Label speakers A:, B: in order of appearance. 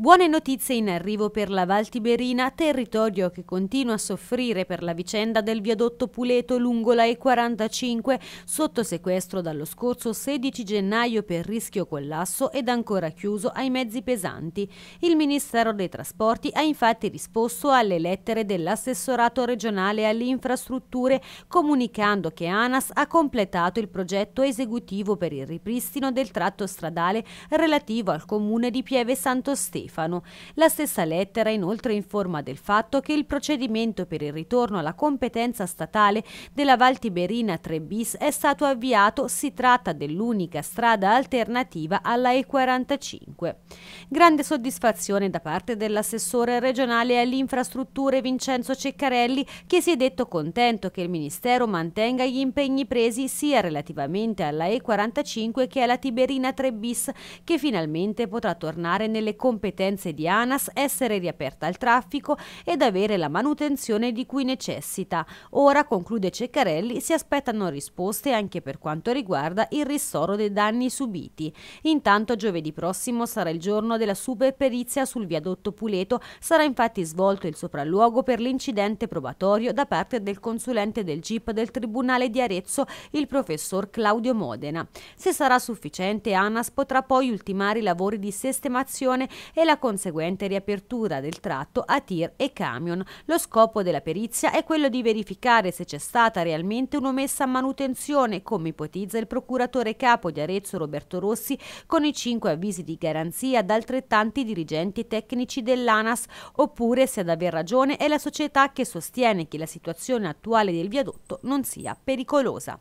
A: Buone notizie in arrivo per la Val Tiberina, territorio che continua a soffrire per la vicenda del viadotto Puleto lungo la E45, sotto sequestro dallo scorso 16 gennaio per rischio collasso ed ancora chiuso ai mezzi pesanti. Il Ministero dei Trasporti ha infatti risposto alle lettere dell'assessorato regionale alle infrastrutture, comunicando che ANAS ha completato il progetto esecutivo per il ripristino del tratto stradale relativo al comune di Pieve Santo Stefano. Stefano. La stessa lettera inoltre informa del fatto che il procedimento per il ritorno alla competenza statale della Val Tiberina 3 bis è stato avviato, si tratta dell'unica strada alternativa alla E45. Grande soddisfazione da parte dell'assessore regionale alle infrastrutture Vincenzo Ceccarelli che si è detto contento che il Ministero mantenga gli impegni presi sia relativamente alla E45 che alla Tiberina 3 bis che finalmente potrà tornare nelle competenze competenze di ANAS, essere riaperta al traffico ed avere la manutenzione di cui necessita. Ora, conclude Ceccarelli, si aspettano risposte anche per quanto riguarda il ristoro dei danni subiti. Intanto giovedì prossimo sarà il giorno della superperizia sul viadotto Puleto, sarà infatti svolto il sopralluogo per l'incidente probatorio da parte del consulente del GIP del Tribunale di Arezzo, il professor Claudio Modena. Se sarà sufficiente, ANAS potrà poi ultimare i lavori di sistemazione e e la conseguente riapertura del tratto a tir e camion. Lo scopo della perizia è quello di verificare se c'è stata realmente un'omessa manutenzione, come ipotizza il procuratore capo di Arezzo Roberto Rossi con i cinque avvisi di garanzia da altrettanti dirigenti tecnici dell'ANAS, oppure se ad aver ragione è la società che sostiene che la situazione attuale del viadotto non sia pericolosa.